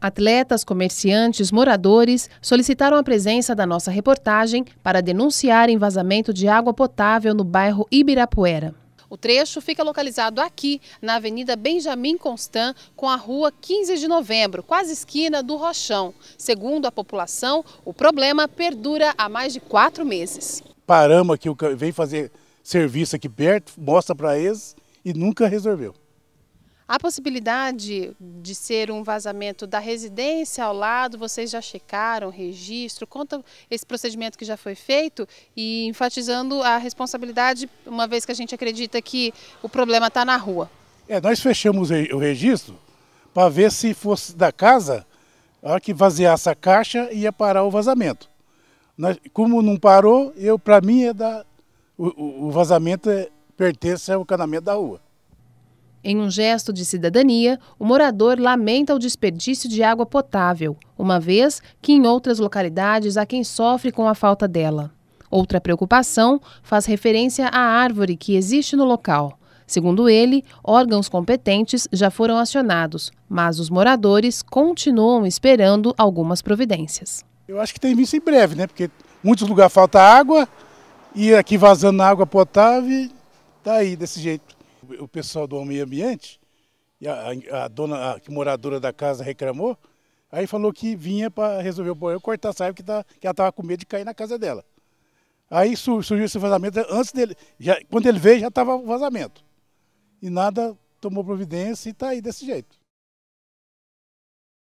Atletas, comerciantes, moradores solicitaram a presença da nossa reportagem para denunciar vazamento de água potável no bairro Ibirapuera. O trecho fica localizado aqui, na Avenida Benjamin Constant, com a Rua 15 de Novembro, quase esquina do Rochão. Segundo a população, o problema perdura há mais de quatro meses. Paramos aqui, vem fazer serviço aqui perto, mostra para eles e nunca resolveu. A possibilidade de ser um vazamento da residência ao lado, vocês já checaram, registro, conta esse procedimento que já foi feito e enfatizando a responsabilidade, uma vez que a gente acredita que o problema está na rua. É, nós fechamos o registro para ver se fosse da casa, a hora que vaziasse a caixa ia parar o vazamento. como não parou, eu para mim é da o, o vazamento é, pertence ao canamento da rua. Em um gesto de cidadania, o morador lamenta o desperdício de água potável, uma vez que em outras localidades há quem sofre com a falta dela. Outra preocupação faz referência à árvore que existe no local. Segundo ele, órgãos competentes já foram acionados, mas os moradores continuam esperando algumas providências. Eu acho que tem visto em breve, né? Porque muitos lugares falta água e aqui vazando água potável, tá aí desse jeito o pessoal do meio ambiente, e a, a dona, a moradora da casa reclamou, aí falou que vinha para resolver o problema, cortar a saiba que, tá, que ela estava com medo de cair na casa dela. Aí surgiu esse vazamento, antes dele, já, quando ele veio já estava vazamento. E nada tomou providência e está aí desse jeito.